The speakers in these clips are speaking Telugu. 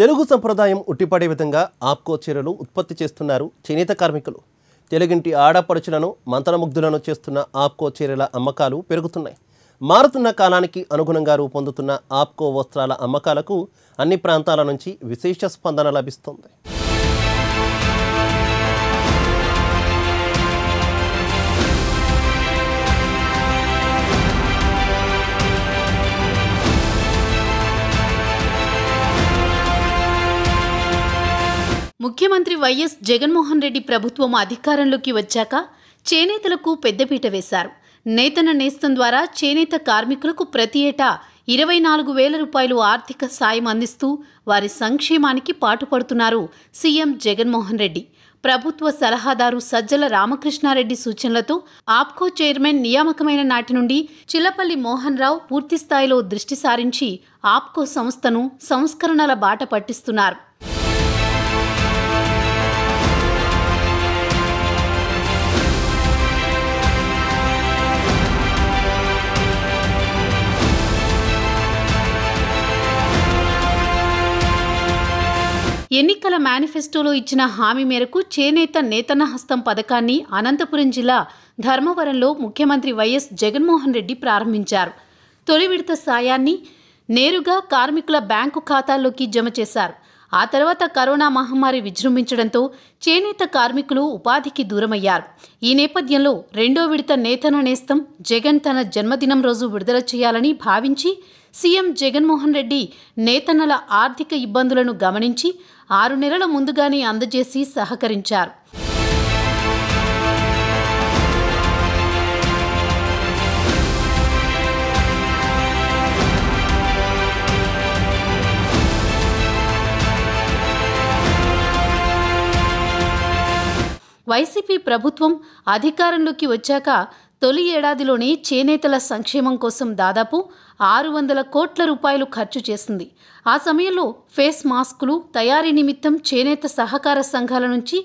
తెలుగు సంప్రదాయం ఉట్టిపడే విధంగా ఆప్కో చీరలు ఉత్పత్తి చేస్తున్నారు చేనేత కార్మికులు తెలుగింటి ఆడపడుచులను మంతనముగ్ధులను చేస్తున్న ఆప్కో చీరల అమ్మకాలు పెరుగుతున్నాయి మారుతున్న కాలానికి అనుగుణంగా రూపొందుతున్న ఆప్కో వస్త్రాల అమ్మకాలకు అన్ని ప్రాంతాల నుంచి విశేష స్పందన లభిస్తుంది ముఖ్యమంత్రి వైఎస్ జగన్మోహన్ రెడ్డి ప్రభుత్వం అధికారంలోకి వచ్చాక చేనేతలకు పెద్దపీట వేశారు నేతన నేస్తం ద్వారా చేనేత కార్మికులకు ప్రతి ఏటా ఇరవై నాలుగు వేల రూపాయలు ఆర్థిక సాయం అందిస్తూ వారి సంక్షేమానికి పాటుపడుతున్నారు సీఎం జగన్మోహన్ రెడ్డి ప్రభుత్వ సలహాదారు సజ్జల రామకృష్ణారెడ్డి సూచనలతో ఆప్కో చైర్మన్ నియామకమైన నాటి నుండి చిలపల్లి మోహన్ రావు పూర్తిస్థాయిలో దృష్టి సారించి ఆప్కో సంస్థను సంస్కరణల బాట పట్టిస్తున్నారు ఎన్నికల మేనిఫెస్టోలో ఇచ్చిన హామీ మేరకు చేనేత నేతన్న హస్తం పథకాన్ని అనంతపురం జిల్లా ధర్మవరంలో ముఖ్యమంత్రి వైఎస్ జగన్మోహన్ రెడ్డి ప్రారంభించారు తొలి విడత సాయాన్ని నేరుగా కార్మికుల బ్యాంకు ఖాతాల్లోకి జమ చేశారు ఆ తర్వాత కరోనా మహమ్మారి విజృంభించడంతో చేనేత కార్మికులు ఉపాధికి దూరమయ్యారు ఈ నేపథ్యంలో రెండో విడత నేతన నేస్తం జగన్ తన జన్మదినం రోజు విడుదల చేయాలని భావించి సీఎం జగన్మోహన్ రెడ్డి నేతన్నల ఆర్థిక ఇబ్బందులను గమనించి ఆరు నెలల ముందుగానే అందజేసి సహకరించారు వైసీపీ ప్రభుత్వం అధికారంలోకి వచ్చాక తొలి ఏడాదిలోనే చేనేతల సంక్షేమం కోసం దాదాపు ఆరు వందల కోట్ల రూపాయలు ఖర్చు చేసింది ఆ సమయంలో ఫేస్ మాస్కులు తయారీ నిమిత్తం చేనేత సహకార సంఘాల నుంచి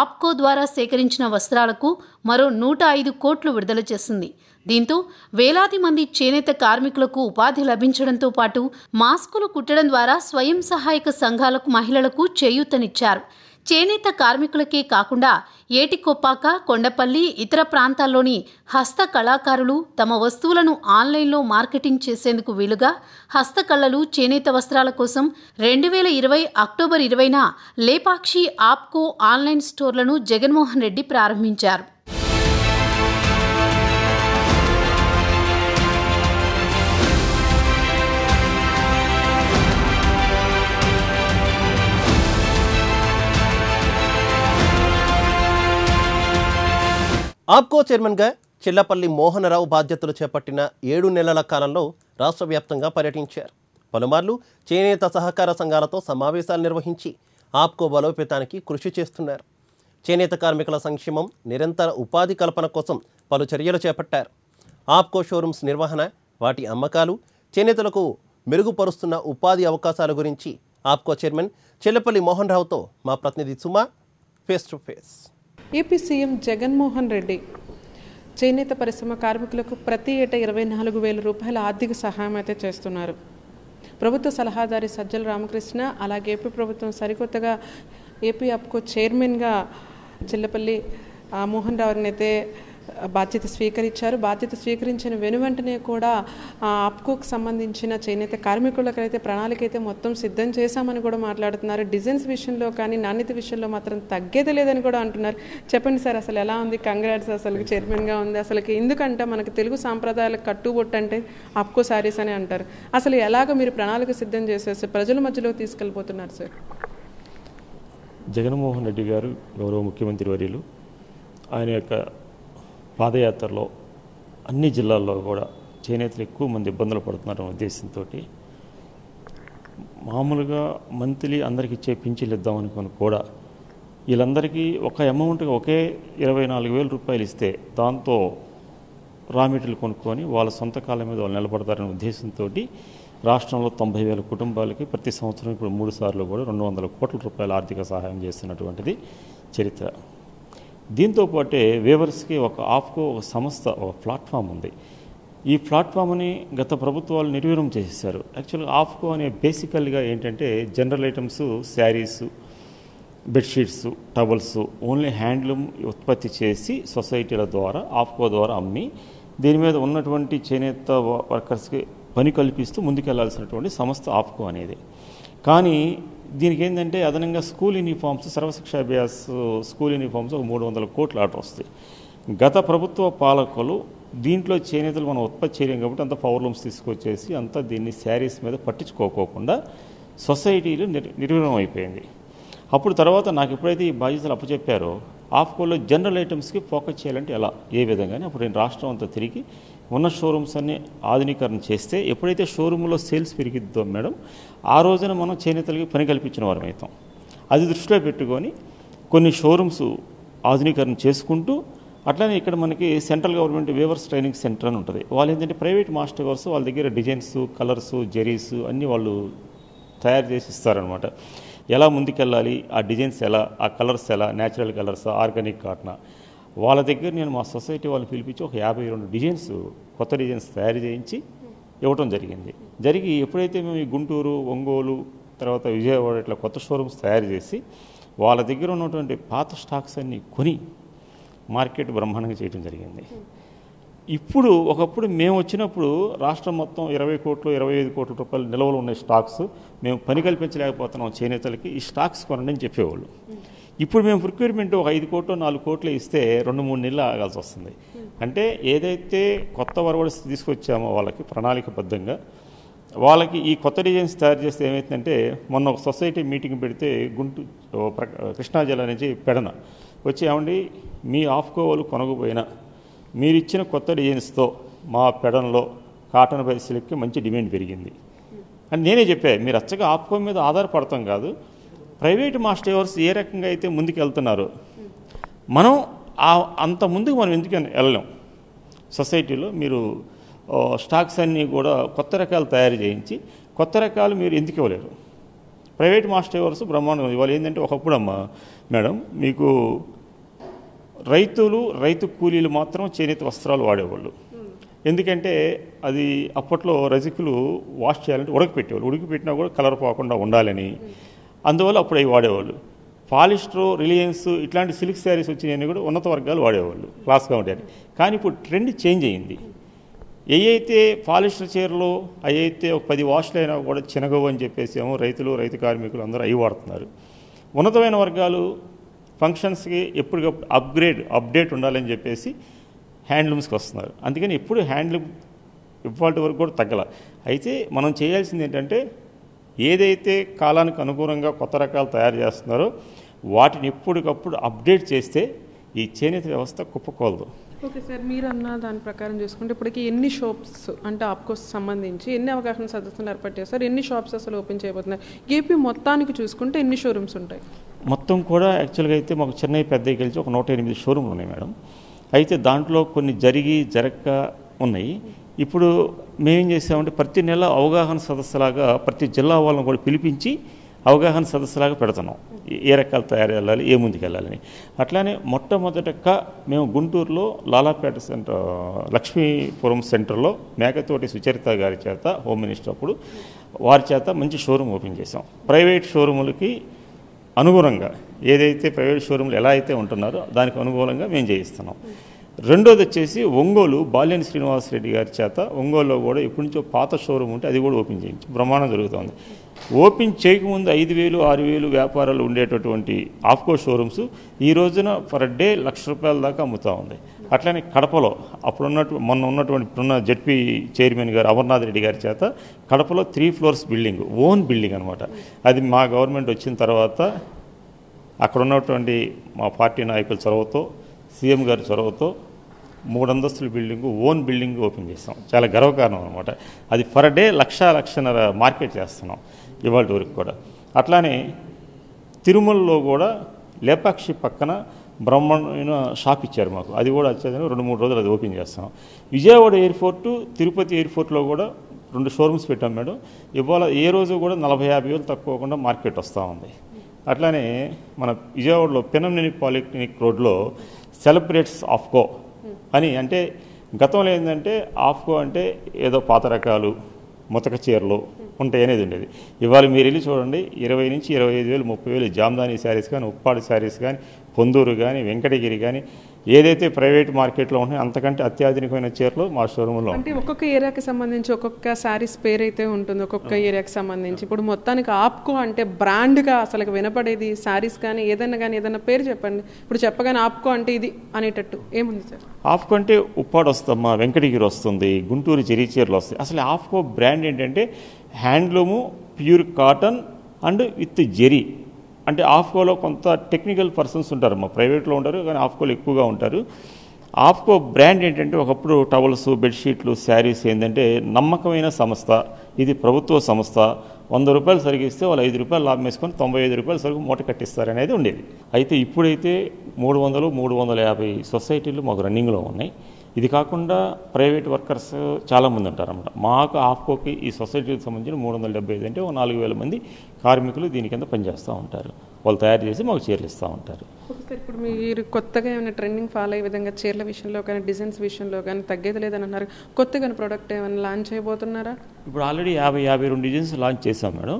ఆప్కో ద్వారా సేకరించిన వస్త్రాలకు మరో నూట ఐదు కోట్లు విడుదల చేసింది దీంతో వేలాది మంది చేనేత కార్మికులకు ఉపాధి లభించడంతో పాటు మాస్కులు కుట్టడం ద్వారా స్వయం సహాయక సంఘాలకు మహిళలకు చేయూతనిచ్చారు చేనేత కార్మికులకే కాకుండా ఏటికొప్పాక కొండపల్లి ఇతర ప్రాంతాల్లోని హస్త కళాకారులు తమ వస్తువులను ఆన్లైన్లో మార్కెటింగ్ చేసేందుకు వీలుగా హస్తకళలు చేనేత వస్త్రాల కోసం రెండు వేల ఇరవై అక్టోబర్ ఇరవైన లేపాక్షి ఆప్కో ఆన్లైన్ స్టోర్లను జగన్మోహన్ రెడ్డి ప్రారంభించారు ఆప్కో చైర్మన్గా చిల్లపల్లి మోహనరావు బాధ్యతలు చేపట్టిన ఏడు నెలల కాలంలో రాష్ట్ర వ్యాప్తంగా పర్యటించారు పలుమార్లు చేనేత సహకార సంఘాలతో సమావేశాలు నిర్వహించి ఆప్కో బలోపేతానికి కృషి చేస్తున్నారు చేనేత కార్మికుల సంక్షేమం నిరంతర ఉపాధి కల్పన కోసం పలు చర్యలు చేపట్టారు ఆప్కో షోరూమ్స్ నిర్వహణ వాటి అమ్మకాలు చేనేతలకు మెరుగుపరుస్తున్న ఉపాధి అవకాశాల గురించి ఆప్కో చైర్మన్ చెల్లపల్లి మోహన్ రావుతో మా ప్రతినిధి Suma face to face AP CM Jaganmohan Reddy చేనేత పరిశ్రమ కార్మికులకు ప్రతి ఏటా ఇరవై నాలుగు వేల రూపాయల ఆర్థిక సహాయం అయితే చేస్తున్నారు ప్రభుత్వ సలహాదారి సజ్జల రామకృష్ణ అలాగే ఏపీ ప్రభుత్వం సరికొత్తగా ఏపీ అప్కో చైర్మన్గా చిల్లపల్లి మోహన్ రావు అయితే బాధ్యత స్వీకరించారు బాధ్యత స్వీకరించిన వెనువెంటనే కూడా ఆ అప్కోకు సంబంధించిన చేనేత కార్మికులకైతే ప్రణాళిక అయితే మొత్తం సిద్ధం చేశామని కూడా మాట్లాడుతున్నారు డిజైన్స్ విషయంలో కానీ నాణ్యత విషయంలో మాత్రం తగ్గేది లేదని కూడా అంటున్నారు చెప్పండి సార్ అసలు ఎలా ఉంది కంగ్రాట్స్ అసలు చైర్మన్గా ఉంది అసలు ఎందుకంటే మనకు తెలుగు సాంప్రదాయాల కట్టుబొట్టు అంటే అప్కో శారీస్ అని అంటారు అసలు ఎలాగో మీరు ప్రణాళిక సిద్ధం చేసేసి ప్రజల మధ్యలో తీసుకెళ్ళిపోతున్నారు సార్ జగన్మోహన్ రెడ్డి గారు గౌరవ ముఖ్యమంత్రి వర్యులు ఆయన యొక్క పాదయాత్రలో అన్ని జిల్లాల్లో కూడా చేనేతలు ఎక్కువ మంది ఇబ్బందులు పడుతున్నారు ఉద్దేశంతో మామూలుగా మంత్లీ అందరికి ఇచ్చే పింఛన్లు ఇద్దాం కూడా వీళ్ళందరికీ ఒక అమౌంట్గా ఒకే ఇరవై నాలుగు వేల రూపాయలు ఇస్తే దాంతో రా మెటీరియల్ కొనుక్కొని వాళ్ళ సొంత కాలం మీద వాళ్ళు నిలబడతారనే ఉద్దేశంతో రాష్ట్రంలో తొంభై వేల కుటుంబాలకి ప్రతి సంవత్సరం ఇప్పుడు మూడు సార్లు కూడా రెండు వందల కోట్ల రూపాయల ఆర్థిక సహాయం చేస్తున్నటువంటిది చరిత్ర దీంతోపాటే వేవర్స్కి ఒక ఆఫ్కో ఒక సంస్థ ఒక ప్లాట్ఫామ్ ఉంది ఈ ప్లాట్ఫామ్ని గత ప్రభుత్వాలు నిర్వీర్యం చేసేసారు యాక్చువల్గా ఆఫ్కో అనే బేసికల్గా ఏంటంటే general items saris bedsheets towels only handloom ఉత్పత్తి చేసి సొసైటీల ద్వారా ఆఫ్కో ద్వారా అమ్మి దీని మీద ఉన్నటువంటి చేనేత వర్కర్స్కి పని కల్పిస్తూ ముందుకెళ్లాల్సినటువంటి సంస్థ ఆఫ్కో అనేది కానీ దీనికి ఏంటంటే అదనంగా school uniforms Sarvashiksha Abhiyan school uniforms ఒక మూడు వందల కోట్ల ఆర్డర్ వస్తాయి గత ప్రభుత్వ పాలకులు దీంట్లో చేనేతలు మనం ఉత్పత్తి చేయలేం కాబట్టి అంత పవర్ లూమ్స్ తీసుకొచ్చేసి అంతా దీన్ని శారీస్ మీద పట్టించుకోకోకుండా సొసైటీలు నిర్ అయిపోయింది అప్పుడు తర్వాత నాకు ఎప్పుడైతే ఈ బాధ్యతలు అప్పచెప్పారో ఆఫ్కోల్లో జనరల్ ఐటమ్స్కి ఫోకస్ చేయాలంటే ఎలా ఏ విధంగానే అప్పుడు నేను రాష్ట్రం అంతా తిరిగి ఉన్న షోరూమ్స్ అన్ని ఆధునీకరణ చేస్తే ఎప్పుడైతే షోరూంలో సేల్స్ పెరిగిద్దో మేడం ఆ రోజున మనం చేనేతలకి పని కల్పించిన వారం అవుతాం అది దృష్టిలో పెట్టుకొని కొన్ని షోరూమ్స్ ఆధునీకరణ చేసుకుంటూ అట్లనే ఇక్కడ మనకి central government weavers training centre అని ఉంటుంది వాళ్ళు ఏంటంటే ప్రైవేట్ మాస్టర్ వర్స్ వాళ్ళ దగ్గర డిజైన్స్ కలర్స్ జెరీస్ అన్నీ వాళ్ళు తయారు చేసి ఇస్తారనమాట ఎలా ముందుకెళ్ళాలి ఆ డిజైన్స్ ఎలా ఆ కలర్స్ ఎలా న్యాచురల్ కలర్స్ ఆర్గానిక్ కాటనా వాళ్ళ దగ్గర నేను మా సొసైటీ వాళ్ళు పిలిపించి ఒక యాభై రెండు డిజైన్స్ కొత్త డిజైన్స్ తయారు చేయించి ఇవ్వటం జరిగింది జరిగి ఎప్పుడైతే మేము ఈ గుంటూరు ఒంగోలు తర్వాత విజయవాడ ఇట్లా కొత్త షోరూమ్స్ తయారు చేసి వాళ్ళ దగ్గర ఉన్నటువంటి పాత స్టాక్స్ అన్నీ కొని మార్కెట్ బ్రహ్మాండంగా చేయడం జరిగింది ఇప్పుడు ఒకప్పుడు మేము వచ్చినప్పుడు రాష్ట్రం మొత్తం ఇరవై కోట్లు ఇరవై ఐదు కోట్ల రూపాయలు నిల్వలు ఉన్న స్టాక్స్ మేము పని కల్పించలేకపోతున్నాం చేనేతలకి ఈ స్టాక్స్ కొనండి అని చెప్పేవాళ్ళు ఇప్పుడు మేము ప్రిక్యూర్మెంట్ ఒక ఐదు కోట్లు నాలుగు కోట్లు ఇస్తే రెండు మూడు నెలలు ఆగాల్సి వస్తుంది అంటే ఏదైతే కొత్త వరవడిస్ తీసుకొచ్చామో వాళ్ళకి ప్రణాళికబద్ధంగా వాళ్ళకి ఈ కొత్త డిజైన్స్ తయారు చేస్తే ఏమవుతుందంటే మొన్న ఒక సొసైటీ మీటింగ్ పెడితే గుంటూ కృష్ణా జిల్లా నుంచి పెడన వచ్చి ఏమండి మీ ఆఫ్కోవలు కొనకపోయినా ఇచ్చిన కొత్త డిజైన్స్తో మా పెడనలో కాటన్ పరిస్థితులకి మంచి డిమాండ్ పెరిగింది అని నేనే చెప్పాను మీరు అచ్చగా ఆఫ్కో మీద ఆధారపడతాం కాదు ప్రైవేట్ మాస్టర్ ఎవరు ఏ రకంగా అయితే ముందుకు వెళ్తున్నారు మనం అంత ముందుకు మనం ఎందుకు వెళ్ళలేం సొసైటీలో మీరు స్టాక్స్ అన్నీ కూడా కొత్త రకాలు తయారు చేయించి కొత్త రకాలు మీరు ఎందుకు ఇవ్వలేరు ప్రైవేట్ మాస్టర్ ఎవరు బ్రహ్మాండం ఇవాళ ఏంటంటే ఒకప్పుడు అమ్మ మేడం మీకు రైతులు రైతు కూలీలు మాత్రం చేనేత వస్త్రాలు వాడేవాళ్ళు ఎందుకంటే అది అప్పట్లో రజకులు వాష్ చేయాలంటే ఉడకపెట్టేవాళ్ళు ఉడికిపెట్టినా కూడా కలర్ పోకుండా ఉండాలని అందువల్ల అప్పుడు అవి వాడేవాళ్ళు పాలిస్ట్రో రిలయన్స్ ఇట్లాంటి సిల్క్ శారీస్ వచ్చినాయని కూడా ఉన్నత వర్గాలు వాడేవాళ్ళు క్లాస్గా ఉండేది కానీ ఇప్పుడు ట్రెండ్ చేంజ్ అయ్యింది ఏవైతే పాలిస్టర్ చీరలు అయితే ఒక పది వాష్లు అయినా కూడా చినగవు అని చెప్పేసేమో రైతులు రైతు కార్మికులు అందరూ అవి వాడుతున్నారు ఉన్నతమైన వర్గాలు ఫంక్షన్స్కి ఎప్పటికప్పుడు అప్గ్రేడ్ అప్డేట్ ఉండాలని చెప్పేసి హ్యాండ్లూమ్స్కి వస్తున్నారు అందుకని ఎప్పుడు హ్యాండ్లూమ్ ఇవాళ వరకు కూడా తగ్గల అయితే మనం చేయాల్సింది ఏంటంటే ఏదైతే కాలానికి అనుగుణంగా కొత్త రకాలు తయారు చేస్తున్నారో వాటిని ఎప్పటికప్పుడు అప్డేట్ చేస్తే ఈ చేనేత వ్యవస్థ కుప్పకూలదు ఓకే సార్ మీరు అన్న దాని ప్రకారం చూసుకుంటే ఇప్పటికి ఎన్ని షాప్స్ అంటే ఆప్కోస్ సంబంధించి ఎన్ని అవకాశం సదస్సులు ఏర్పాటు చేస్తారు ఎన్ని షాప్స్ అసలు ఓపెన్ చేయబోతున్నారు ఏపీ మొత్తానికి చూసుకుంటే ఎన్ని షోరూమ్స్ ఉంటాయి మొత్తం కూడా యాక్చువల్గా అయితే మాకు చెన్నై పెద్దకి కలిసి ఒక నూట ఎనిమిది షోరూమ్లు ఉన్నాయి మేడం అయితే దాంట్లో కొన్ని జరిగి జరగక ఉన్నాయి ఇప్పుడు మేమేం చేసామంటే ప్రతి నెల అవగాహన సదస్సులాగా ప్రతి జిల్లా వాళ్ళని కూడా పిలిపించి అవగాహన సదస్సులాగా పెడుతున్నాం ఏ రకాల తయారు వెళ్ళాలి ఏ ముందుకు వెళ్ళాలని అట్లానే మొట్టమొదటగా మేము గుంటూరులో లాలాపేట సెంటర్ లక్ష్మీపురం సెంటర్లో మేకతోటి సుచరిత గారి చేత హోమ్ మినిస్టర్ అప్పుడు వారి చేత మంచి షోరూమ్ ఓపెన్ చేసాం ప్రైవేట్ షోరూములకి అనుగుణంగా ఏదైతే ప్రైవేట్ షోరూమ్లు ఎలా అయితే ఉంటున్నారో దానికి అనుగుణంగా మేము చేయిస్తున్నాం రెండోది వచ్చేసి ఒంగోలు బాల్యని శ్రీనివాసరెడ్డి గారి చేత ఒంగోలులో కూడా ఎప్పటి నుంచో పాత షోరూమ్ ఉంటే అది కూడా ఓపెన్ చేయించు బ్రహ్మాండం జరుగుతుంది ఓపెన్ చేయకముందు ఐదు వేలు ఆరు వేలు వ్యాపారాలు ఉండేటటువంటి ఆఫ్కో షోరూమ్స్ ఈ రోజున పర్ డే లక్ష రూపాయల దాకా అమ్ముతూ ఉంది అట్లనే కడపలో అప్పుడున్నట్టు మొన్న ఉన్నటువంటి ఇప్పుడున్న జడ్పీ చైర్మన్ గారు అమర్నాథ్ రెడ్డి గారి చేత కడపలో three floors building own building అనమాట అది మా గవర్నమెంట్ వచ్చిన తర్వాత అక్కడ ఉన్నటువంటి మా పార్టీ నాయకుల చొరవతో సీఎం గారి చొరవతో మూడు అంతస్తుల బిల్డింగ్ ఓన్ బిల్డింగ్ ఓపెన్ చేస్తాం చాలా గర్వకారణం అనమాట అది పర్ డే లక్ష లక్షన్నర మార్కెట్ చేస్తున్నాం ఇవాళ వరకు కూడా అట్లానే తిరుమలలో కూడా లేపాక్షి పక్కన బ్రహ్మాండమైన షాప్ ఇచ్చారు మాకు అది కూడా వచ్చేది రెండు మూడు రోజులు అది ఓపెన్ చేస్తాం విజయవాడ ఎయిర్పోర్టు తిరుపతి ఎయిర్పోర్ట్లో కూడా రెండు షోరూమ్స్ పెట్టాం మేడం ఇవాళ ఏ రోజు కూడా నలభై యాభై వేలు తక్కువకుండా మార్కెట్ వస్తూ ఉంది అట్లానే మన విజయవాడలో పెనంనేని పాలిటెక్నిక్ రోడ్లో సెలబ్రేట్స్ ఆఫ్ కో అని అంటే గతంలో ఏంటంటే ఆఫ్కో అంటే ఏదో పాత రకాలు ముతక చీరలు ఉంటాయి అనేది ఉండేది ఇవాళ మీరు వెళ్ళి చూడండి ఇరవై నుంచి ఇరవై ఐదు వేలు ముప్పై వేలు జామ్దాని శారీస్ కానీ ఉప్పాడు శారీస్ కానీ పొందూరు కానీ వెంకటగిరి కానీ ఏదైతే ప్రైవేట్ మార్కెట్లో ఉన్నాయో అంతకంటే అత్యాధునికమైన చీరలు మా షోరూంలో అంటే ఒక్కొక్క ఏరియాకి సంబంధించి ఒక్కొక్క శారీస్ పేరు అయితే ఉంటుంది ఒక్కొక్క ఏరియాకి సంబంధించి ఇప్పుడు మొత్తానికి ఆప్కో అంటే బ్రాండ్గా అసలు వినపడేది శారీస్ కానీ ఏదైనా కానీ ఏదైనా పేరు చెప్పండి ఇప్పుడు చెప్పగానే ఆప్కో అంటే ఇది అనేటట్టు ఏముంది సార్ ఆఫ్కో అంటే ఉప్పాడు మా వెంకటగిరి వస్తుంది గుంటూరు చెరీ చీరలు వస్తాయి అసలు ఆఫ్కో బ్రాండ్ ఏంటంటే handloom pure cotton and with zari అంటే ఆఫ్కోలో కొంత టెక్నికల్ పర్సన్స్ ఉంటారు మా ప్రైవేట్లో ఉంటారు కానీ ఆఫ్కోలో ఎక్కువగా ఉంటారు ఆఫ్కో బ్రాండ్ ఏంటంటే ఒకప్పుడు టవల్స్ బెడ్షీట్లు శారీస్ ఏంటంటే నమ్మకమైన సంస్థ ఇది ప్రభుత్వ సంస్థ వంద రూపాయలు సరిగిస్తే వాళ్ళు ఐదు రూపాయలు లాభం వేసుకొని తొంభై ఐదు రూపాయలు సరుకు మూట కట్టిస్తారు అనేది ఉండేది అయితే ఇప్పుడైతే మూడు వందలు మూడు వందల యాభై సొసైటీలు మాకు రన్నింగ్లో ఉన్నాయి ఇది కాకుండా ప్రైవేట్ వర్కర్స్ చాలామంది ఉంటారు అనమాట మాకు ఆఫ్కోకి ఈ సొసైటీకి సంబంధించిన మూడు వందల డెబ్బై ఐదు అంటే ఒక నాలుగు వేల మంది కార్మికులు దీని కింద పనిచేస్తూ ఉంటారు వాళ్ళు తయారు చేసి మాకు చీరలు ఇస్తూ ఉంటారు ఇప్పుడు మీరు కొత్తగా ఏమైనా ట్రెండింగ్ ఫాలో అయ్యే విధంగా చీరల విషయంలో కానీ డిజైన్స్ విషయంలో కానీ తగ్గేది లేదని అన్నారు కొత్తగా ప్రోడక్ట్ ఏమైనా లాంచ్ అయిపోతున్నారా ఇప్పుడు ఆల్రెడీ యాభై యాభై రెండు డిజైన్స్ లాంచ్ చేశాం మేడం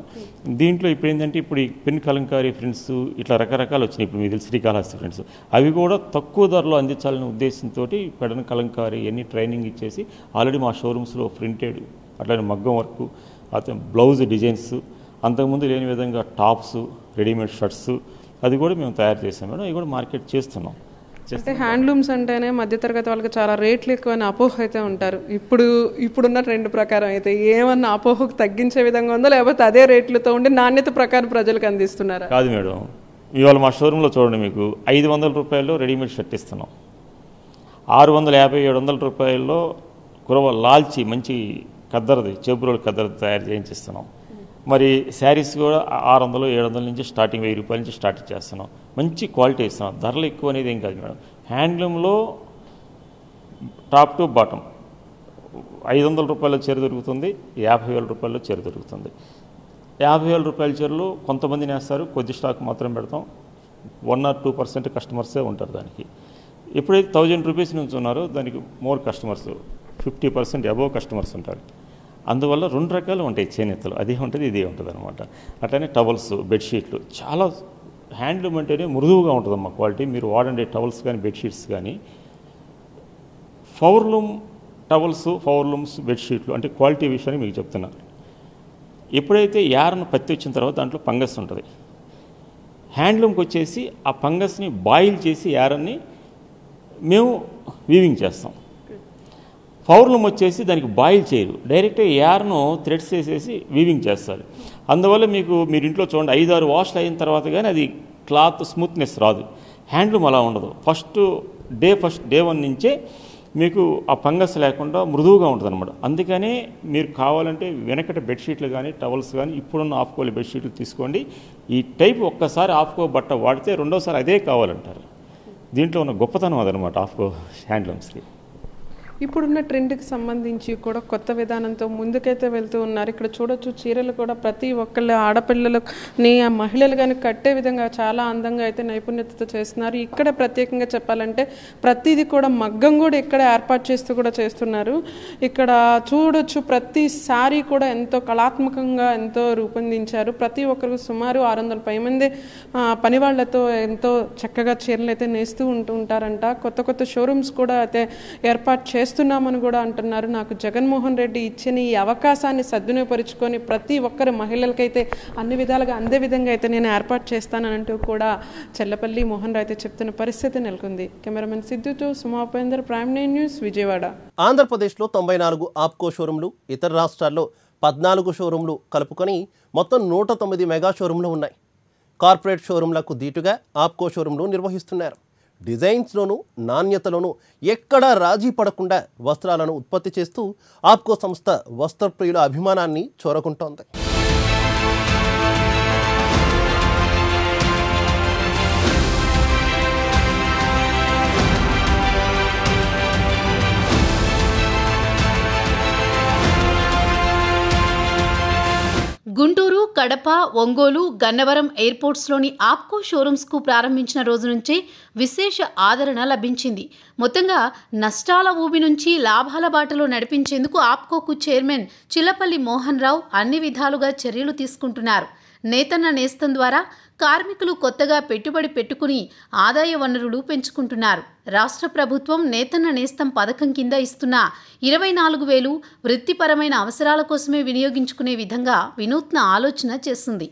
దీంట్లో ఇప్పుడు ఏంటంటే ఇప్పుడు ఈ పెన్ కలంకారీ ఫ్రెండ్స్ ఇట్లా రకరకాలు వచ్చినాయి ఇప్పుడు తెలుసు శ్రీకాళహస్తి ఫ్రెండ్స్ అవి కూడా తక్కువ ధరలో అందించాలనే ఉద్దేశంతో పెడన కలంకారీ అన్ని ట్రైనింగ్ ఇచ్చేసి ఆల్రెడీ మా షోరూమ్స్లో ప్రింటెడ్ అట్లానే మగ్గం వర్క్ అతను బ్లౌజ్ డిజైన్స్ అంతకుముందు లేని విధంగా టాప్స్ రెడీమేడ్ షర్ట్స్ అది కూడా మేము తయారు చేసాం మేడం అవి కూడా మార్కెట్ చేస్తున్నాం అంటే హ్యాండ్లూమ్స్ అంటేనే మధ్యతరగతి వాళ్ళకి చాలా రేట్లు ఎక్కువ అని అపోహ అయితే ఉంటారు ఇప్పుడు ఇప్పుడున్న ట్రెండ్ ప్రకారం అయితే ఏమన్నా అపోహకు తగ్గించే విధంగా ఉందో లేకపోతే అదే రేట్లతో ఉండి నాణ్యత ప్రకారం ప్రజలకు అందిస్తున్నారు కాదు మేడం ఇవాళ మా షోరూంలో చూడండి మీకు ఐదు వందల రూపాయల్లో రెడీమేడ్ షర్ట్ ఇస్తున్నాం ఆరు వందల యాభై ఏడు వందల రూపాయల్లో కురవ లాల్చి మంచి కద్దరది చెబురోలు కద్దరది తయారు చేయించిస్తున్నాం మరి శారీస్ కూడా ఆరు వందలు ఏడు వందల నుంచి స్టార్టింగ్ వెయ్యి రూపాయల నుంచి స్టార్ట్ చేస్తున్నాం మంచి క్వాలిటీ ఇస్తున్నాం ధరలు ఎక్కువ అనేది ఏం కాదు మేడం హ్యాండ్లూమ్లో టాప్ టు బాటమ్ ఐదు వందల రూపాయల చీర దొరుకుతుంది యాభై వేల రూపాయల చీర దొరుకుతుంది యాభై వేల రూపాయల చీరలు కొంతమంది నేస్తారు కొద్ది స్టాక్ మాత్రం పెడతాం వన్ ఆర్ టూ పర్సెంట్ కస్టమర్సే ఉంటారు దానికి ఎప్పుడైతే థౌజండ్ రూపీస్ నుంచి ఉన్నారో దానికి more customers fifty percent above customers ఉంటారు అందువల్ల రెండు రకాలు ఉంటాయి చేనేతలు అది ఉంటుంది ఇది ఉంటుంది అనమాట అట్లనే టవల్స్ బెడ్షీట్లు చాలా హ్యాండ్లూమ్ అంటేనే మృదువుగా ఉంటుందమ్మా క్వాలిటీ మీరు వాడండి టవల్స్ కానీ బెడ్షీట్స్ కానీ ఫవర్లూమ్ టవల్స్ ఫవర్లూమ్స్ బెడ్షీట్లు అంటే క్వాలిటీ విషయాన్ని మీకు చెప్తున్నా ఎప్పుడైతే యారను పత్తి వచ్చిన తర్వాత దాంట్లో ఫంగస్ ఉంటుంది హ్యాండ్లూమ్కి వచ్చేసి ఆ ఫంగస్ని బాయిల్ చేసి యారన్ని మేము వీవింగ్ చేస్తాం పౌర్ణం వచ్చేసి దానికి బాయిల్ చేయరు డైరెక్ట్గా యార్ను థ్రెడ్స్ వేసేసి వీవింగ్ చేస్తారు అందువల్ల మీకు మీరు ఇంట్లో చూడండి ఐదు ఆరు వాష్లు అయిన తర్వాత కానీ అది క్లాత్ స్మూత్నెస్ రాదు హ్యాండ్లూమ్ అలా ఉండదు first day first day one నుంచే మీకు ఆ ఫంగస్ లేకుండా మృదువుగా ఉంటుంది అనమాట అందుకనే మీరు కావాలంటే వెనకటి బెడ్షీట్లు కానీ టవల్స్ కానీ ఇప్పుడున్న ఆఫ్కోలే బెడ్షీట్లు తీసుకోండి ఈ టైప్ ఒక్కసారి ఆఫ్కో బట్ట వాడితే రెండోసారి అదే కావాలంటారు దీంట్లో ఉన్న గొప్పతనం అదనమాట ఆఫ్కో హ్యాండ్లూమ్స్కి ఇప్పుడున్న ట్రెండ్కి సంబంధించి కూడా కొత్త విధానంతో ముందుకైతే వెళ్తూ ఉన్నారు ఇక్కడ చూడొచ్చు చీరలు కూడా ప్రతి ఒక్కళ్ళ ఆడపిల్లలని ఆ మహిళలు కానీ కట్టే విధంగా చాలా అందంగా అయితే నైపుణ్యతతో చేస్తున్నారు ఇక్కడ ప్రత్యేకంగా చెప్పాలంటే ప్రతిదీ కూడా మగ్గం కూడా ఇక్కడ ఏర్పాటు చేస్తూ కూడా చేస్తున్నారు ఇక్కడ చూడొచ్చు ప్రతి శారీ కూడా ఎంతో కళాత్మకంగా ఎంతో రూపొందించారు ప్రతి ఒక్కరికి సుమారు ఆరు వందల పై మంది పనివాళ్లతో ఎంతో చక్కగా చీరలు అయితే నేస్తూ ఉంటూ ఉంటారంట కొత్త కొత్త షోరూమ్స్ కూడా అయితే ఏర్పాటు చేస్తూ చేస్తున్నామని కూడా అంటున్నారు నాకు జగన్మోహన్ రెడ్డి ఇచ్చిన ఈ అవకాశాన్ని సద్వినియోగపరుచుకొని ప్రతి ఒక్కరు మహిళలకైతే అన్ని విధాలుగా అందే విధంగా అయితే నేను ఏర్పాటు చేస్తానని అంటూ కూడా చెల్లపల్లి మోహన్ రావు అయితే చెప్తున్న పరిస్థితి నెలకొంది కెమెరామెన్ సిద్ధుతో సుమాపేందర్ ప్రైమ్ నైన్ న్యూస్ విజయవాడ ఆంధ్రప్రదేశ్లో తొంభై నాలుగు ఆప్కో షోరూంలు ఇతర రాష్ట్రాల్లో పద్నాలుగు షోరూంలు కలుపుకొని మొత్తం నూట తొమ్మిది మెగా షోరూంలు ఉన్నాయి కార్పొరేట్ షోరూంలకు దీటుగా ఆప్కో షోరూంలు నిర్వహిస్తున్నారు డిజైన్స్లోనూ నాణ్యతలోనూ ఎక్కడా రాజీ పడకుండా వస్త్రాలను ఉత్పత్తి చేస్తూ ఆప్కో సంస్థ వస్త్రప్రియుల అభిమానాన్ని చోరకుంటోంది గుంటూరు కడప ఒంగోలు గన్నవరం ఎయిర్పోర్ట్స్లోని ఆప్కో షోరూమ్స్కు ప్రారంభించిన రోజు నుంచే విశేష ఆదరణ లభించింది మొత్తంగా నష్టాల ఊబి నుంచి లాభాల బాటలో నడిపించేందుకు ఆప్కోకు చైర్మన్ చిల్లపల్లి మోహన్ రావు అన్ని విధాలుగా చర్యలు తీసుకుంటున్నారు నేతన్న నేస్తం ద్వారా కార్మికులు కొత్తగా పెట్టుబడి పెట్టుకుని ఆదాయ వనరులు పెంచుకుంటున్నారు రాష్ట్ర ప్రభుత్వం నేతన్న నేస్తం పథకం కింద ఇస్తున్న ఇరవై నాలుగు వేలు వృత్తిపరమైన అవసరాల కోసమే వినియోగించుకునే విధంగా వినూత్న ఆలోచన చేస్తుంది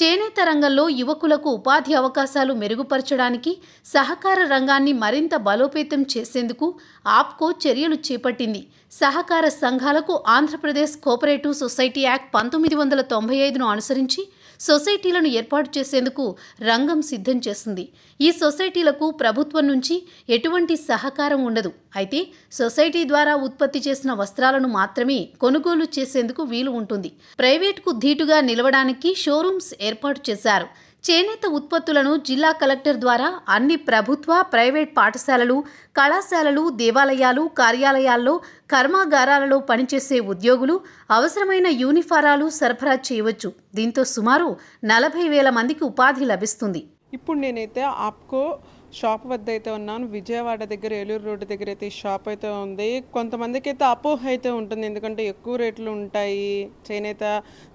చేనేత రంగంలో యువకులకు ఉపాధి అవకాశాలు మెరుగుపరచడానికి సహకార రంగాన్ని మరింత బలోపేతం చేసేందుకు ఆప్కో చర్యలు చేపట్టింది సహకార సంఘాలకు ఆంధ్రప్రదేశ్ కోఆపరేటివ్ సొసైటీ యాక్ట్ పంతొమ్మిది వందల తొంభై ఐదును అనుసరించి సొసైటీలను ఏర్పాటు చేసేందుకు రంగం సిద్ధం చేసింది ఈ సొసైటీలకు ప్రభుత్వం నుంచి ఎటువంటి సహకారం ఉండదు అయితే సొసైటీ ద్వారా ఉత్పత్తి చేసిన వస్త్రాలను మాత్రమే కొనుగోలు చేసేందుకు వీలు ఉంటుంది ప్రైవేట్కు ధీటుగా నిలవడానికి షోరూమ్స్ ఏర్పాటు చేశారు చేనేత ఉత్పత్తులను జిల్లా కలెక్టర్ ద్వారా అన్ని ప్రభుత్వ ప్రైవేట్ పాఠశాలలు కళాశాలలు దేవాలయాలు కార్యాలయాల్లో కర్మాగారాలలో పనిచేసే ఉద్యోగులు అవసరమైన యూనిఫారాలు సరఫరా చేయవచ్చు దీంతో సుమారు నలభై వేల మందికి ఉపాధి లభిస్తుంది ఇప్పుడు నేనైతే ఆప్కో షాప్ వద్ద అయితే ఉన్నాను విజయవాడ దగ్గర ఏలూరు రోడ్డు దగ్గర అయితే ఈ షాప్ అయితే ఉంది కొంతమందికి అయితే అపోహ అయితే ఉంటుంది ఎందుకంటే ఎక్కువ రేట్లు ఉంటాయి చేనేత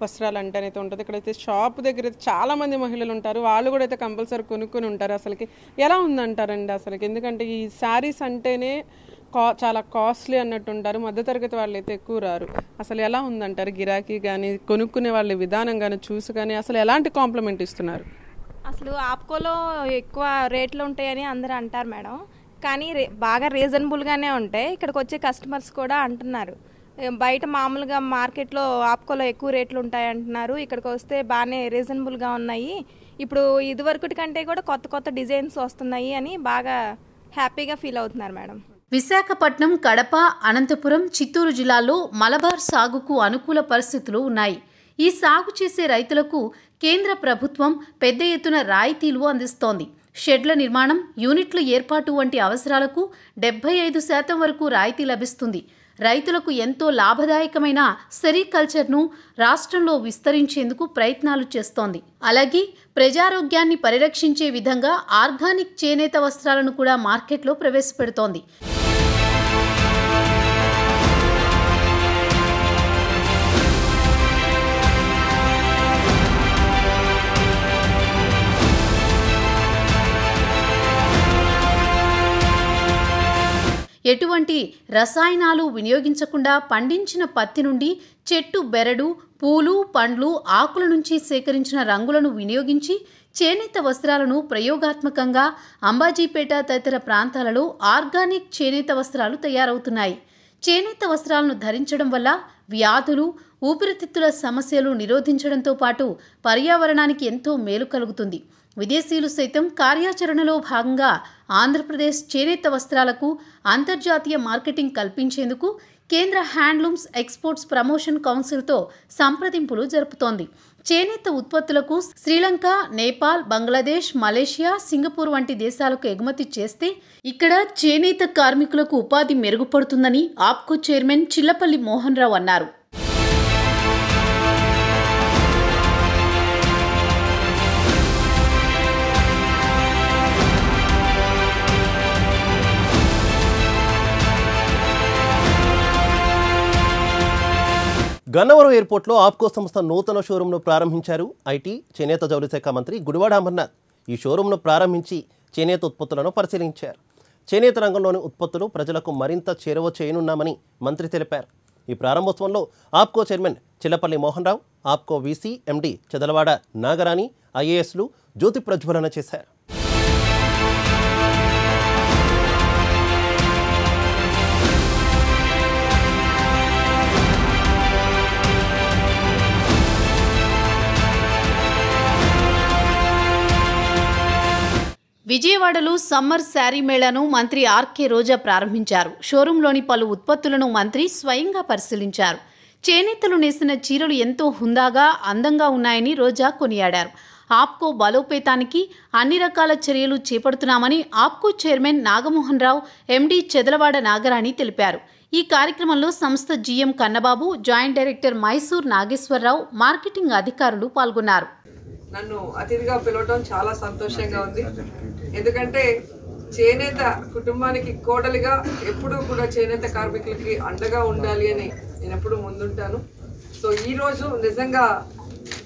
వస్త్రాలు అంటేనైతే ఉంటుంది ఇక్కడైతే షాప్ దగ్గర చాలా మంది మహిళలు ఉంటారు వాళ్ళు కూడా అయితే కంపల్సరీ కొనుక్కొని ఉంటారు అసలుకి ఎలా ఉందంటారండి అసలుకి ఎందుకంటే ఈ శారీస్ అంటేనే కా చాలా కాస్ట్లీ అన్నట్టు ఉంటారు మధ్యతరగతి వాళ్ళు అయితే ఎక్కువ రారు అసలు ఎలా ఉందంటారు గిరాకీ కానీ కొనుక్కునే వాళ్ళ విధానం కానీ చూసి కానీ అసలు ఎలాంటి కాంప్లిమెంట్ ఇస్తున్నారు అసలు ఆప్కోలో ఎక్కువ రేట్లు ఉంటాయని అందరూ అంటారు మేడం కానీ రే బాగా రీజనబుల్గానే ఉంటాయి ఇక్కడికి వచ్చే కస్టమర్స్ కూడా అంటున్నారు బయట మామూలుగా మార్కెట్లో ఆప్కోలో ఎక్కువ రేట్లు ఉంటాయి అంటున్నారు ఇక్కడికి వస్తే బాగానే రీజనబుల్గా ఉన్నాయి ఇప్పుడు ఇదివరకటి కంటే కూడా కొత్త కొత్త డిజైన్స్ వస్తున్నాయి అని బాగా హ్యాపీగా ఫీల్ అవుతున్నారు మేడం విశాఖపట్నం కడప అనంతపురం చిత్తూరు జిల్లాలో మలబార్ సాగుకు అనుకూల పరిస్థితులు ఉన్నాయి ఈ సాగు చేసే రైతులకు కేంద్ర ప్రభుత్వం పెద్ద ఎత్తున రాయితీలు అందిస్తోంది షెడ్ల నిర్మాణం యూనిట్ల ఏర్పాటు వంటి అవసరాలకు డెబ్బై ఐదు శాతం వరకు రాయితీ లభిస్తుంది రైతులకు ఎంతో లాభదాయకమైన సెరికల్చర్ను రాష్ట్రంలో విస్తరించేందుకు ప్రయత్నాలు చేస్తోంది అలాగే ప్రజారోగ్యాన్ని పరిరక్షించే విధంగా ఆర్గానిక్ చేనేత వస్త్రాలను కూడా మార్కెట్లో ప్రవేశపెడుతోంది ఎటువంటి రసాయనాలు వినియోగించకుండా పండించిన పత్తి నుండి చెట్టు బెరడు పూలు పండ్లు ఆకుల నుంచి సేకరించిన రంగులను వినియోగించి చేనేత వస్త్రాలను ప్రయోగాత్మకంగా అంబాజీపేట తదితర ప్రాంతాలలో ఆర్గానిక్ చేనేత వస్త్రాలు తయారవుతున్నాయి చేనేత వస్త్రాలను ధరించడం వల్ల వ్యాధులు ఊపిరితిత్తుల సమస్యలు నిరోధించడంతో పాటు పర్యావరణానికి ఎంతో మేలు కలుగుతుంది విదేశీయులు సైతం కార్యాచరణలో భాగంగా ఆంధ్రప్రదేశ్ చేనేత వస్త్రాలకు అంతర్జాతీయ మార్కెటింగ్ కల్పించేందుకు కేంద్ర హ్యాండ్లూమ్స్ ఎక్స్పోర్ట్స్ ప్రమోషన్ కౌన్సిల్తో సంప్రదింపులు జరుపుతోంది చేనేత ఉత్పత్తులకు శ్రీలంక నేపాల్ బంగ్లాదేశ్ మలేషియా సింగపూర్ వంటి దేశాలకు ఎగుమతి చేస్తే ఇక్కడ చేనేత కార్మికులకు ఉపాధి మెరుగుపడుతుందని ఆప్కో చైర్మన్ చిల్లపల్లి మోహన్ రావు అన్నారు గన్నవరం ఎయిర్పోర్ట్లో ఆప్కో సంస్థ నూతన షోరూంను ప్రారంభించారు ఐటీ చేనేత జౌళి శాఖ మంత్రి గుడివాడ అమర్నాథ్ ఈ షోరూంను ప్రారంభించి చేనేత ఉత్పత్తులను పరిశీలించారు చేనేత రంగంలోని ఉత్పత్తులు ప్రజలకు మరింత చేరువ చేయనున్నామని మంత్రి తెలిపారు ఈ ప్రారంభోత్సవంలో Apco chairman Chillapalli Mohan Rao Apco VC MD Chedalavada Nagarani ఐఏఎస్లు జ్యోతి ప్రజ్వలన చేశారు విజయవాడలో సమ్మర్ శారీ మేళాను మంత్రి ఆర్కే రోజా ప్రారంభించారు షోరూంలోని పలు ఉత్పత్తులను మంత్రి స్వయంగా పరిశీలించారు చేనేతలు నేసిన చీరలు ఎంతో హుందాగా అందంగా ఉన్నాయని రోజా కొనియాడారు ఆప్కో బలోపేతానికి అన్ని రకాల చర్యలు చేపడుతున్నామని ఆప్కో చైర్మన్ నాగమోహన్ రావు ఎండీ చెదలవాడ నాగరాణి తెలిపారు ఈ కార్యక్రమంలో సంస్థ GM Kannababu joint director Mysore Nageswara Rao marketing అధికారులు పాల్గొన్నారు నన్ను అతిథిగా పిలవటం చాలా సంతోషంగా ఉంది ఎందుకంటే చేనేత కుటుంబానికి కోడలిగా ఎప్పుడూ కూడా చేనేత కార్మికులకి అండగా ఉండాలి అని నేను ఎప్పుడూ ముందుంటాను సో ఈరోజు నిజంగా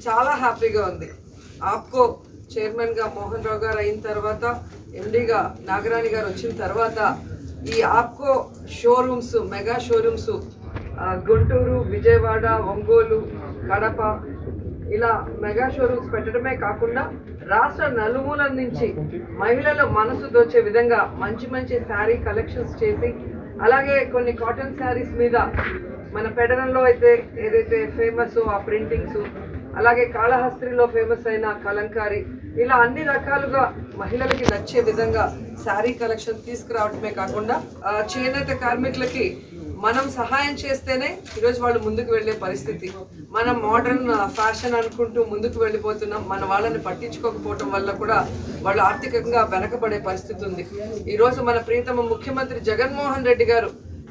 చాలా హ్యాపీగా ఉంది ఆప్కో చైర్మన్గా మోహన్ రావు గారు అయిన తర్వాత ఎండీగా నాగరాణి గారు వచ్చిన తర్వాత ఈ Apco showrooms mega showrooms Guntur Vijayawada Ongole Kadapa ఇలా మెగా షోరూమ్స్ పెట్టడమే కాకుండా రాష్ట్ర నలుమూల నుంచి మహిళల మనసు దోచే విధంగా మంచి మంచి శారీ కలెక్షన్స్ చేసి అలాగే కొన్ని కాటన్ శారీస్ మీద మన పెడరంలో అయితే ఏదైతే ఫేమస్ ఆ ప్రింటింగ్స్ అలాగే కాళహస్త్రిలో ఫేమస్ అయిన కలంకారి ఇలా అన్ని రకాలుగా మహిళలకి నచ్చే విధంగా శారీ కలెక్షన్ తీసుకురావటమే కాకుండా చేనేత కార్మికులకి మనం సహాయం చేస్తేనే ఈరోజు వాళ్ళు ముందుకు వెళ్ళే పరిస్థితి మనం మోడర్న్ ఫ్యాషన్ అనుకుంటూ ముందుకు వెళ్ళిపోతున్నాం మన వాళ్ళని పట్టించుకోకపోవటం వల్ల కూడా వాళ్ళు ఆర్థికంగా వెనకబడే పరిస్థితి ఉంది ఈరోజు మన ప్రియతమ ముఖ్యమంత్రి జగన్మోహన్ రెడ్డి గారు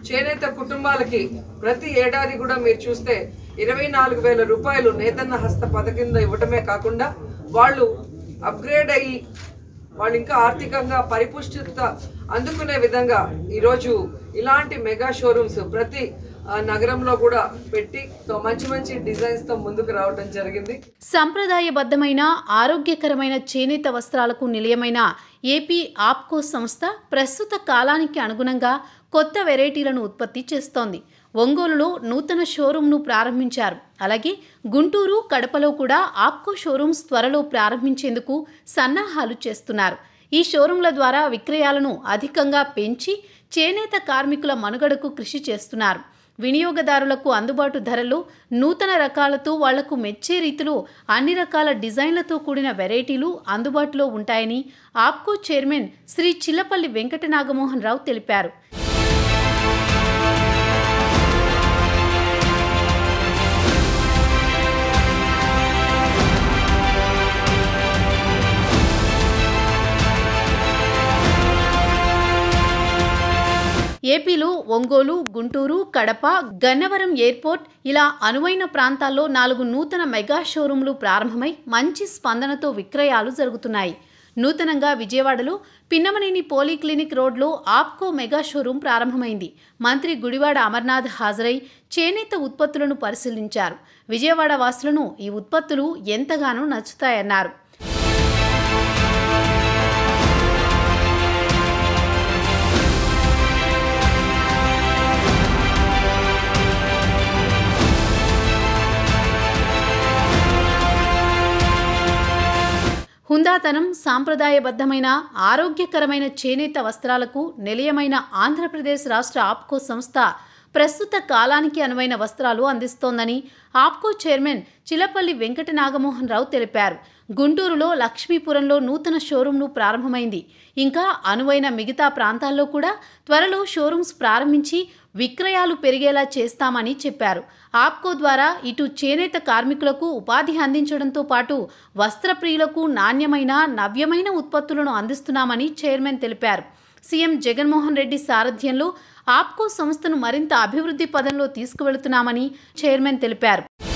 చేనేత కుటుంబాలకి ప్రతి ఏడాది కూడా మీరు చూస్తే ఇరవై నాలుగు వేల రూపాయలు నేతన్న హస్త పథకింద ఇవ్వటమే కాకుండా వాళ్ళు అప్గ్రేడ్ అయ్యి వాళ్ళు ఇంకా ఆర్థికంగా పరిపుష్టిత అందుకునే విధంగా ఈరోజు ఇలాంటి మెగా షోరూమ్స్ ప్రతి నగరంలో కూడా పెట్టి మంచి మంచి డిజైన్స్ తో ముందుకు రావడం జరిగింది సంప్రదాయబద్ధమైన ఆరోగ్యకరమైన చేనేత వస్త్రాలకు నిలయమైన ఏపీ ఆప్కో సంస్థ ప్రస్తుత కాలానికి అనుగుణంగా కొత్త వెరైటీలను ఉత్పత్తి చేస్తోంది ఒంగోలులో నూతన షోరూంను ప్రారంభించారు అలాగే గుంటూరు కడపలో కూడా ఆప్కో షోరూమ్స్ త్వరలో ప్రారంభించేందుకు సన్నాహాలు చేస్తున్నారు ఈ షోరూంల ద్వారా విక్రయాలను అధికంగా పెంచి చేనేత కార్మికుల మనుగడకు కృషి చేస్తున్నారు వినియోగదారులకు అందుబాటు ధరలు నూతన రకాలతో వాళ్లకు మెచ్చే రీతిలో అన్ని రకాల డిజైన్లతో కూడిన వెరైటీలు అందుబాటులో ఉంటాయని ఆప్కో చైర్మన్ శ్రీ చిల్లపల్లి వెంకట నాగమోహన్ రావు తెలిపారు ఏపీలో ఒంగోలు గుంటూరు కడప గన్నవరం ఎయిర్పోర్ట్ ఇలా అనువైన ప్రాంతాల్లో నాలుగు నూతన మెగా షోరూంలు ప్రారంభమై మంచి స్పందనతో విక్రయాలు జరుగుతున్నాయి నూతనంగా విజయవాడలో పిన్నమనేని క్లినిక్ రోడ్లో ఆప్కో మెగా షోరూం ప్రారంభమైంది మంత్రి గుడివాడ అమర్నాథ్ హాజరై చేనేత ఉత్పత్తులను పరిశీలించారు విజయవాడ వాసులను ఈ ఉత్పత్తులు ఎంతగానో నచ్చుతాయన్నారు హుందాతనం సాంప్రదాయబద్ధమైన ఆరోగ్యకరమైన చేనేత వస్త్రాలకు నిలయమైన ఆంధ్రప్రదేశ్ రాష్ట్ర ఆప్కో సంస్థ ప్రస్తుత కాలానికి అనువైన వస్త్రాలు అందిస్తోందని ఆప్కో చైర్మన్ చిలపల్లి వెంకట నాగమోహన్ రావు తెలిపారు గుంటూరులో లక్ష్మీపురంలో నూతన షోరూంను ప్రారంభమైంది ఇంకా అనువైన మిగతా ప్రాంతాల్లో కూడా త్వరలో షోరూమ్స్ ప్రారంభించి విక్రయాలు పెరిగేలా చేస్తామని చెప్పారు ఆప్కో ద్వారా ఇటు చేనేత కార్మికులకు ఉపాధి అందించడంతో పాటు వస్త్రప్రియులకు నాణ్యమైన నవ్యమైన ఉత్పత్తులను అందిస్తున్నామని చైర్మన్ తెలిపారు సీఎం జగన్మోహన్ రెడ్డి సారథ్యంలో ఆప్కో సంస్థను మరింత అభివృద్ధి పదంలో తీసుకువెళుతున్నామని చైర్మన్ తెలిపారు